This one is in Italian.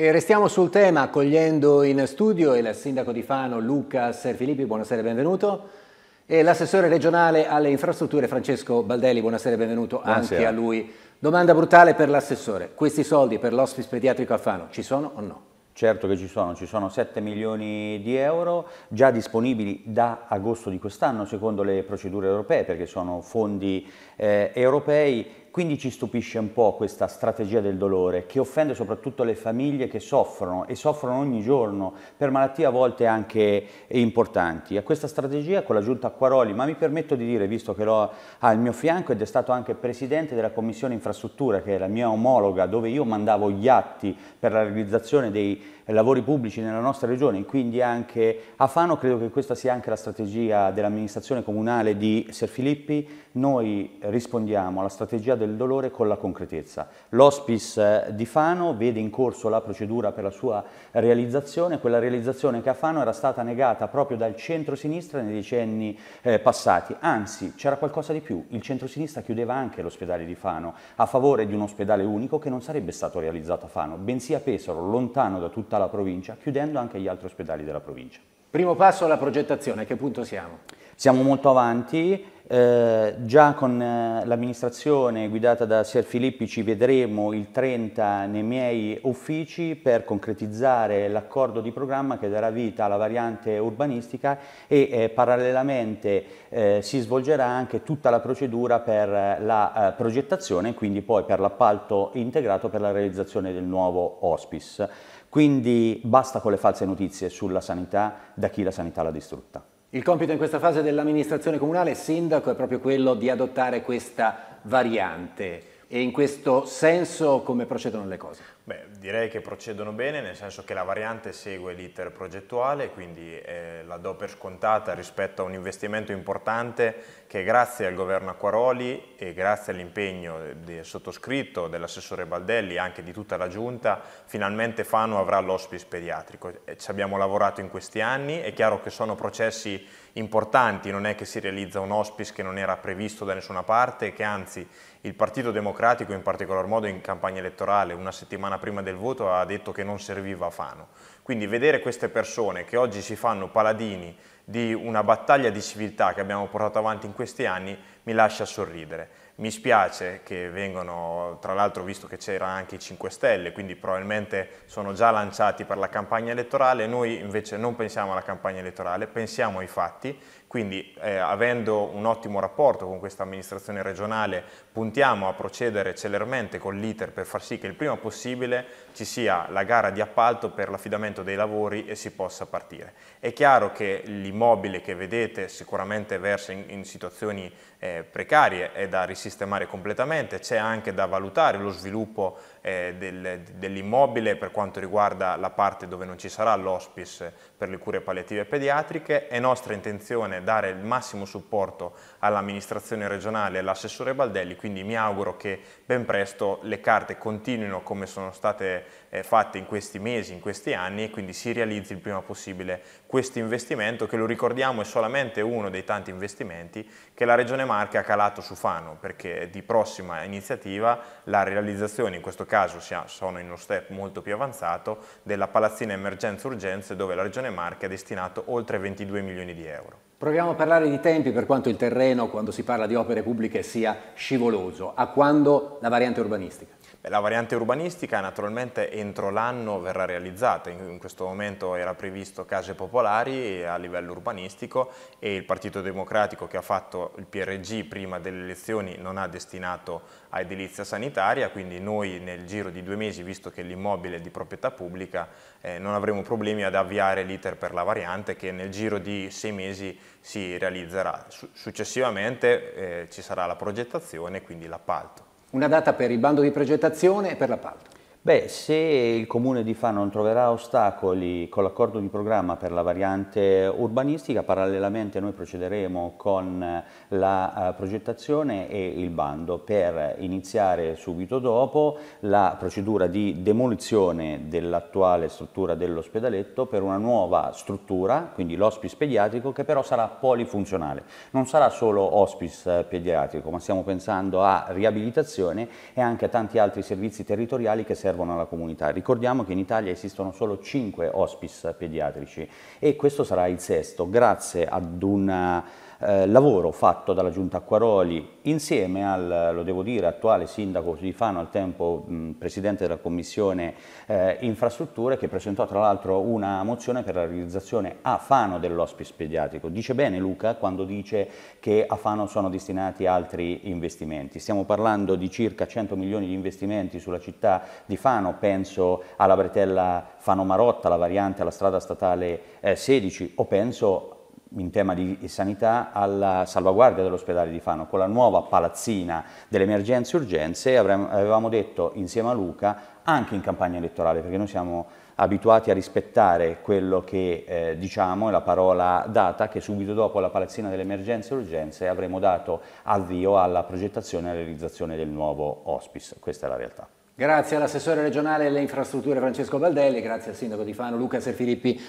E restiamo sul tema accogliendo in studio il sindaco di Fano Luca Serfilippi, buonasera e benvenuto, e l'assessore regionale alle infrastrutture Francesco Baldelli, buonasera e benvenuto buonasera. anche a lui. Domanda brutale per l'assessore, questi soldi per l'ospice pediatrico a Fano ci sono o no? Certo che ci sono, ci sono 7 milioni di euro già disponibili da agosto di quest'anno secondo le procedure europee perché sono fondi eh, europei quindi ci stupisce un po' questa strategia del dolore che offende soprattutto le famiglie che soffrono e soffrono ogni giorno per malattie a volte anche importanti. A questa strategia con la giunta Acquaroli, ma mi permetto di dire, visto che l'ho al mio fianco ed è stato anche presidente della Commissione Infrastruttura, che è la mia omologa, dove io mandavo gli atti per la realizzazione dei lavori pubblici nella nostra regione, quindi anche a Fano, credo che questa sia anche la strategia dell'amministrazione comunale di Ser Filippi. Noi rispondiamo alla strategia del dolore con la concretezza. L'hospice di Fano vede in corso la procedura per la sua realizzazione, quella realizzazione che a Fano era stata negata proprio dal centro-sinistra nei decenni eh, passati, anzi c'era qualcosa di più, il centro-sinistra chiudeva anche l'ospedale di Fano a favore di un ospedale unico che non sarebbe stato realizzato a Fano, bensì a Pesaro, lontano da tutta la provincia, chiudendo anche gli altri ospedali della provincia. Primo passo alla progettazione, a che punto siamo? Siamo molto avanti, eh, già con eh, l'amministrazione guidata da Sier Filippi ci vedremo il 30 nei miei uffici per concretizzare l'accordo di programma che darà vita alla variante urbanistica e eh, parallelamente eh, si svolgerà anche tutta la procedura per la progettazione e quindi poi per l'appalto integrato per la realizzazione del nuovo hospice. Quindi basta con le false notizie sulla sanità da chi la sanità l'ha distrutta. Il compito in questa fase dell'amministrazione comunale, sindaco, è proprio quello di adottare questa variante e in questo senso come procedono le cose? Beh, direi che procedono bene, nel senso che la variante segue l'iter progettuale, quindi eh, la do per scontata rispetto a un investimento importante che grazie al governo Acquaroli e grazie all'impegno del sottoscritto, dell'assessore Baldelli e anche di tutta la giunta, finalmente Fano avrà l'ospice pediatrico. Eh, ci abbiamo lavorato in questi anni, è chiaro che sono processi importanti, non è che si realizza un hospice che non era previsto da nessuna parte, che anzi il Partito Democratico, in particolar modo in campagna elettorale, una settimana prima del voto ha detto che non serviva Fano. Quindi vedere queste persone che oggi si fanno paladini di una battaglia di civiltà che abbiamo portato avanti in questi anni mi lascia sorridere. Mi spiace che vengano, tra l'altro visto che c'era anche i 5 Stelle, quindi probabilmente sono già lanciati per la campagna elettorale, noi invece non pensiamo alla campagna elettorale, pensiamo ai fatti, quindi eh, avendo un ottimo rapporto con questa amministrazione regionale puntiamo a procedere celermente con l'iter per far sì che il prima possibile ci sia la gara di appalto per l'affidamento dei lavori e si possa partire. È chiaro che gli l'immobile che vedete sicuramente versa in, in situazioni eh, precarie, è da risistemare completamente, c'è anche da valutare lo sviluppo eh, del, dell'immobile per quanto riguarda la parte dove non ci sarà l'hospice per le cure palliative pediatriche, è nostra intenzione dare il massimo supporto all'amministrazione regionale e all'assessore Baldelli, quindi mi auguro che ben presto le carte continuino come sono state eh, fatte in questi mesi, in questi anni e quindi si realizzi il prima possibile questo investimento che lo ricordiamo è solamente uno dei tanti investimenti che la Regione Marche ha calato su Fano, perché di prossima iniziativa la realizzazione, in questo caso sono in uno step molto più avanzato, della palazzina emergenza-urgenze dove la Regione Marche ha destinato oltre 22 milioni di euro. Proviamo a parlare di tempi per quanto il terreno, quando si parla di opere pubbliche, sia scivoloso. A quando la variante urbanistica? Beh, la variante urbanistica naturalmente entro l'anno verrà realizzata, in questo momento era previsto case popolari a livello urbanistico e il Partito Democratico che ha fatto il PRG prima delle elezioni non ha destinato a edilizia sanitaria, quindi noi nel giro di due mesi, visto che l'immobile è di proprietà pubblica, eh, non avremo problemi ad avviare l'iter per la variante che nel giro di sei mesi si realizzerà. Successivamente eh, ci sarà la progettazione quindi l'appalto. Una data per il bando di progettazione e per l'appalto? Beh, se il Comune di Fa non troverà ostacoli con l'accordo di programma per la variante urbanistica, parallelamente noi procederemo con la eh, progettazione e il bando per iniziare subito dopo la procedura di demolizione dell'attuale struttura dell'ospedaletto per una nuova struttura, quindi l'hospice pediatrico, che però sarà polifunzionale. Non sarà solo hospice eh, pediatrico, ma stiamo pensando a riabilitazione e anche a tanti altri servizi territoriali che servono servono alla comunità. Ricordiamo che in Italia esistono solo 5 hospice pediatrici e questo sarà il sesto grazie ad una eh, lavoro fatto dalla Giunta Acquaroli insieme al, lo devo dire, attuale sindaco di Fano, al tempo mh, presidente della Commissione eh, Infrastrutture, che presentò tra l'altro una mozione per la realizzazione a Fano dell'ospice pediatrico. Dice bene Luca quando dice che a Fano sono destinati altri investimenti. Stiamo parlando di circa 100 milioni di investimenti sulla città di Fano, penso alla bretella Fano-Marotta, la variante alla strada statale eh, 16 o penso in tema di sanità alla salvaguardia dell'ospedale di Fano con la nuova palazzina delle emergenze e urgenze avevamo detto insieme a Luca anche in campagna elettorale perché noi siamo abituati a rispettare quello che eh, diciamo e la parola data che subito dopo la palazzina delle emergenze e urgenze avremo dato avvio alla progettazione e alla realizzazione del nuovo hospice. Questa è la realtà. Grazie all'assessore regionale alle infrastrutture Francesco Baldelli, grazie al sindaco di Fano Luca Serfilippi.